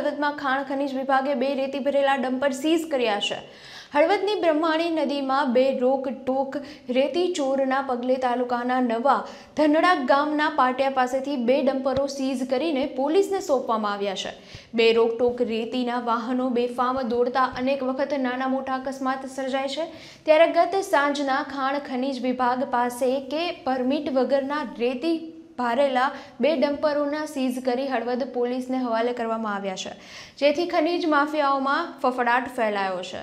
હળવદમાં ખાણ ખનીજ વિભાગે બે રેતી ભરેલા ડમ્પર સીઝ કર્યા છે હળવદની બ્રહ્માણી નદીમાં બે રોક ટોક રેતી ચોરના પગલે તાલુકાના નવા ધનડા ગામના પાટિયા પાસેથી બે ડમ્પરો સીઝ કરીને પોલીસને સોંપવામાં આવ્યા છે બે રોક ટોક રેતીના વાહનો બેફામ દોડતા અનેક વખત નાના મોટા અકસ્માત સર્જાય છે ત્યારે ગત સાંજના ખાણ ખનિજ વિભાગ પાસે કે પરમિટ વગરના રેતી ભારેલા બે ડમ્પરોના સીઝ કરી હળવદ પોલીસને હવાલે કરવામાં આવ્યા છે જેથી ખનીજ માફિયાઓમાં ફફડાટ ફેલાયો છે